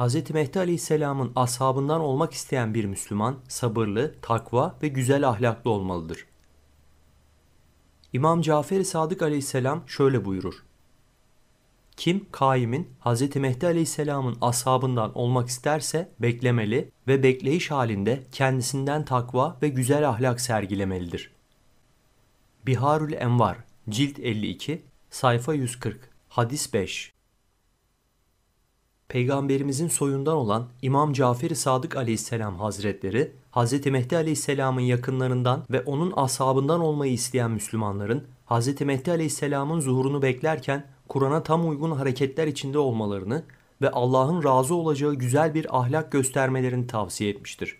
Hz. Mehdi Aleyhisselam'ın ashabından olmak isteyen bir Müslüman sabırlı, takva ve güzel ahlaklı olmalıdır. İmam Cafer-i Sadık Aleyhisselam şöyle buyurur. Kim kaimin Hz. Mehdi Aleyhisselam'ın ashabından olmak isterse beklemeli ve bekleyiş halinde kendisinden takva ve güzel ahlak sergilemelidir. Biharül Envar Cilt 52 Sayfa 140 Hadis 5 peygamberimizin soyundan olan İmam Cafer-i Sadık aleyhisselam hazretleri, Hz. Mehdi aleyhisselamın yakınlarından ve onun ashabından olmayı isteyen Müslümanların, Hz. Mehdi aleyhisselamın zuhurunu beklerken Kur'an'a tam uygun hareketler içinde olmalarını ve Allah'ın razı olacağı güzel bir ahlak göstermelerini tavsiye etmiştir.